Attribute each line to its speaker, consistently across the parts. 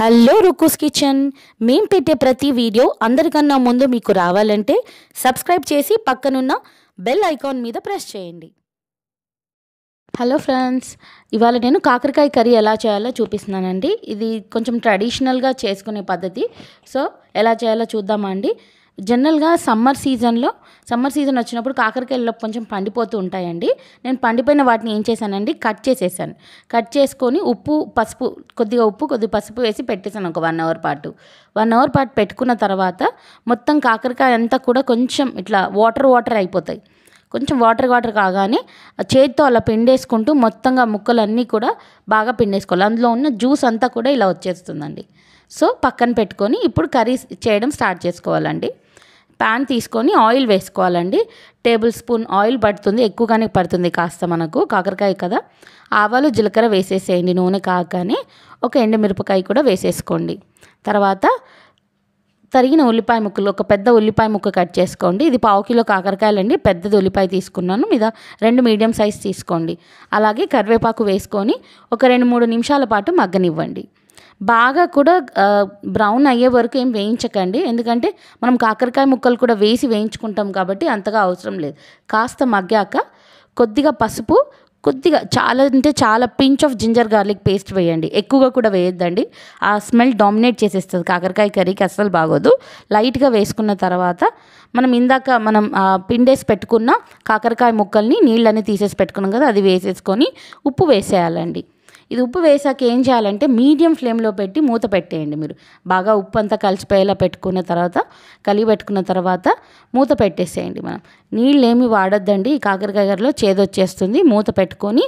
Speaker 1: hello రుకుస్ kitchen మేము పెట్టే ప్రతి వీడియో అందరికన్నా ముందు మీకు రావాలంటే సబ్స్క్రైబ్ చేసి పక్కనున్న బెల్ ఐకాన్ మీద ప్రెస్ చేయండి హలో ఫ్రెండ్స్ ఇవాళ నేను కాకరకాయ కర్రీ ఎలా చేయాలో చూపిస్తున్నానండి ఇది కొంచెం ట్రెడిషనల్గా చేసుకునే పద్ధతి సో ఎలా చేయాలో చూద్దామండి జనరల్గా సమ్మర్ సీజన్లో సమ్మర్ సీజన్ వచ్చినప్పుడు కాకరకాయలు కొంచెం పండిపోతూ ఉంటాయండి నేను పండిపోయిన వాటిని ఏం చేశానండి కట్ చేసేసాను కట్ చేసుకొని ఉప్పు పసుపు కొద్దిగా ఉప్పు కొద్దిగా పసుపు వేసి పెట్టేశాను ఒక వన్ అవర్ పాటు వన్ అవర్ పాటు పెట్టుకున్న తర్వాత మొత్తం కాకరకాయ అంతా కూడా కొంచెం ఇట్లా వాటర్ వాటర్ అయిపోతాయి కొంచెం వాటర్ వాటర్ కాగానే చేతితో అలా పిండేసుకుంటూ మొత్తంగా ముక్కలన్నీ కూడా బాగా పిండేసుకోవాలి అందులో ఉన్న జ్యూస్ అంతా కూడా ఇలా వచ్చేస్తుందండి సో పక్కన పెట్టుకొని ఇప్పుడు కర్రీ చేయడం స్టార్ట్ చేసుకోవాలండి ప్యాన్ తీసుకొని ఆయిల్ వేసుకోవాలండి టేబుల్ స్పూన్ ఆయిల్ పడుతుంది ఎక్కువగానే పడుతుంది కాస్త మనకు కాకరకాయ కదా ఆవాలు జీలకర్ర వేసేసేయండి నూనె కాగానే ఒక ఎండుమిరపకాయ కూడా వేసేసుకోండి తర్వాత తరిగిన ఉల్లిపాయ ముక్కలు ఒక పెద్ద ఉల్లిపాయ ముక్క కట్ చేసుకోండి ఇది పావు కిలో కాకరకాయలండి పెద్దది ఉల్లిపాయ తీసుకున్నాను మీద రెండు మీడియం సైజ్ తీసుకోండి అలాగే కరివేపాకు వేసుకొని ఒక రెండు మూడు నిమిషాల పాటు మగ్గనివ్వండి బాగా కూడా బ్రౌన్ అయ్యే వరకు ఏం వేయించకండి ఎందుకంటే మనం కాకరకాయ ముక్కలు కూడా వేసి వేయించుకుంటాం కాబట్టి అంతగా అవసరం లేదు కాస్త మగ్గాక కొద్దిగా పసుపు కొద్దిగా చాలా అంటే చాలా pinch of ginger garlic paste వేయండి ఎక్కువగా కూడా వేయొద్దండి ఆ స్మెల్ డామినేట్ చేసేస్తుంది కాకరకాయ కర్రీకి అస్సలు బాగోదు లైట్గా వేసుకున్న తర్వాత మనం ఇందాక మనం పిండేసి పెట్టుకున్న కాకరకాయ ముక్కల్ని నీళ్ళని తీసేసి పెట్టుకున్నాం కదా అది వేసేసుకొని ఉప్పు వేసేయాలండి ఇది ఉప్పు వేసాక ఏం చేయాలంటే మీడియం ఫ్లేమ్లో పెట్టి మూత పెట్టేయండి మీరు బాగా ఉప్పు అంతా కలిసిపోయేలా పెట్టుకున్న తర్వాత కలిగి పెట్టుకున్న తర్వాత మూత పెట్టేసేయండి మనం నీళ్ళు ఏమి వాడొద్దండి ఈ కాకరకాయలో చేదొచ్చేస్తుంది మూత పెట్టుకొని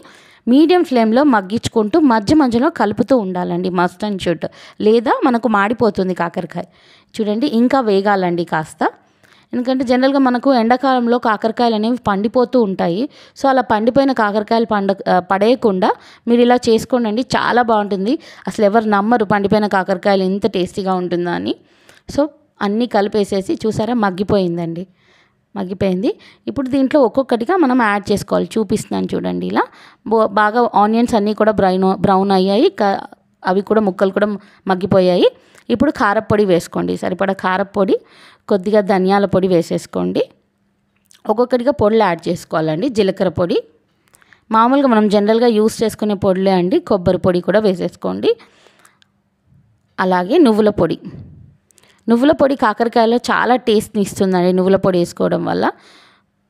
Speaker 1: మీడియం ఫ్లేమ్లో మగ్గించుకుంటూ మధ్య మధ్యలో కలుపుతూ ఉండాలండి మస్ట్ అండ్ షుడ్ లేదా మనకు మాడిపోతుంది కాకరకాయ చూడండి ఇంకా వేగాలండి కాస్త ఎందుకంటే జనరల్గా మనకు ఎండాకాలంలో కాకరకాయలు అనేవి పండిపోతూ ఉంటాయి సో అలా పండిపోయిన కాకరకాయలు పండ పడేయకుండా మీరు ఇలా చేసుకోండి చాలా బాగుంటుంది అసలు ఎవరు నమ్మరు పండిపోయిన కాకరకాయలు ఇంత టేస్టీగా ఉంటుందా అని సో అన్నీ కలిపేసేసి చూసారా మగ్గిపోయిందండి మగ్గిపోయింది ఇప్పుడు దీంట్లో ఒక్కొక్కటిగా మనం యాడ్ చేసుకోవాలి చూపిస్తున్నాను చూడండి ఇలా బాగా ఆనియన్స్ అన్నీ కూడా బ్రౌన్ బ్రౌన్ అయ్యాయి అవి కూడా ముక్కలు కూడా మగ్గిపోయాయి ఇప్పుడు కారపొడి వేసుకోండి సరిపడా కారపొడి కొద్దిగా ధనియాల పొడి వేసేసుకోండి ఒక్కొక్కటిగా పొడులు యాడ్ చేసుకోవాలండి జీలకర్ర పొడి మామూలుగా మనం జనరల్గా యూస్ చేసుకునే పొడులే అండి కొబ్బరి పొడి కూడా వేసేసుకోండి అలాగే నువ్వుల పొడి నువ్వుల పొడి కాకరకాయలో చాలా టేస్ట్ని ఇస్తుందండి నువ్వుల పొడి వేసుకోవడం వల్ల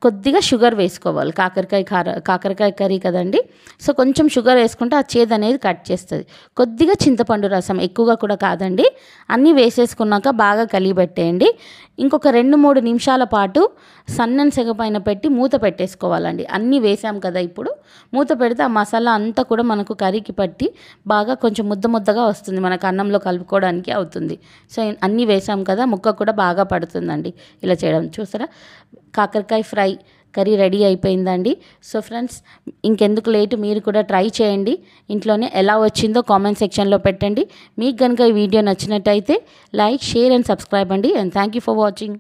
Speaker 1: కొద్దిగా షుగర్ వేసుకోవాలి కాకరకాయ కార కాకరకాయ కర్రీ కదండి సో కొంచెం షుగర్ వేసుకుంటే ఆ చేదు అనేది కట్ చేస్తుంది కొద్దిగా చింతపండు రసం ఎక్కువగా కూడా కాదండి అన్నీ వేసేసుకున్నాక బాగా కలిగిపెట్టేయండి ఇంకొక రెండు మూడు నిమిషాల పాటు సన్నని సెగ పైన పెట్టి మూత పెట్టేసుకోవాలండి అన్నీ వేసాం కదా ఇప్పుడు మూత పెడితే ఆ మసాలా అంతా కూడా మనకు కర్రీకి పట్టి బాగా కొంచెం ముద్ద ముద్దగా వస్తుంది మనకు అన్నంలో కలుపుకోవడానికి అవుతుంది సో అన్నీ వేసాం కదా ముక్క కూడా బాగా పడుతుందండి ఇలా చేయడం చూసారా కాకరకాయ ఫ్రై కర్రీ రెడీ అయిపోయిందండి సో ఫ్రెండ్స్ ఇంకెందుకు లేట్ మీరు కూడా ట్రై చేయండి ఇంట్లోనే ఎలా వచ్చిందో కామెంట్ సెక్షన్లో పెట్టండి మీకు కనుక ఈ వీడియో నచ్చినట్టయితే లైక్ షేర్ అండ్ సబ్స్క్రైబ్ అండి and thank you for watching